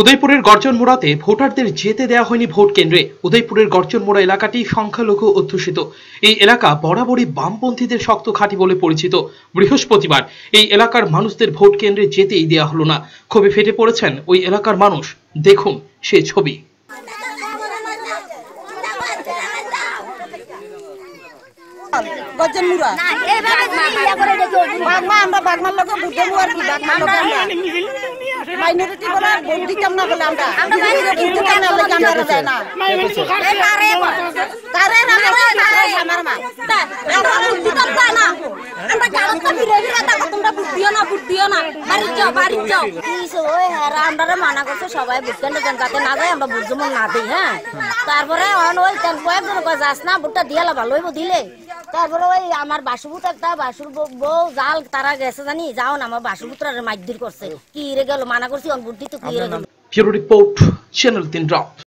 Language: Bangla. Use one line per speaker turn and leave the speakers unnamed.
উদয়পুরের গর্জনমোড়াতে ভোটারদের যেতে দেওয়া হয়নি ভোট কেন্দ্রে উদয়পুরের গর্জনমোড়া এলাকাটি সংখ্যালঘু অধ্যুষিত এই এলাকা বরাবরই বামপন্থীদের শক্ত খাঁটি বলে পরিচিত বৃহস্পতিবার এই এলাকার মানুষদের ভোট কেন্দ্রে যেতেই দেওয়া হলো না ক্ষোভে ফেটে পড়েছেন ওই এলাকার মানুষ দেখুন সে ছবি
মাইনরিটি বলে বন্দি কাম না বলে আমরা কিন্তু কাম না বলে আমরা যায় না কারে কারে না কারে আমার মা আমরা বন্দি কাম না আমরা গালত তো বিরোধী কথা দিও না দিও না যাও যাও ওই হ্যাঁ আমরা মানা সবাই বুঝতে না আমরা না দিই হ্যাঁ তারপরে অন ওই তেন কয়েকজন যাস না বুটটা দিয়ে ভালো হইব দিলে তারপরে ওই আমার বাসুভূত একটা বাসুর বউ জাল তারা গেছে জানি যাও না আমার বাসুভূতরা মাইদির করছে কি রে গেল মানা করছি অন বুট দিতে কি রে গেল
রিপোর্ট চ্যানেল তিন ড্রপ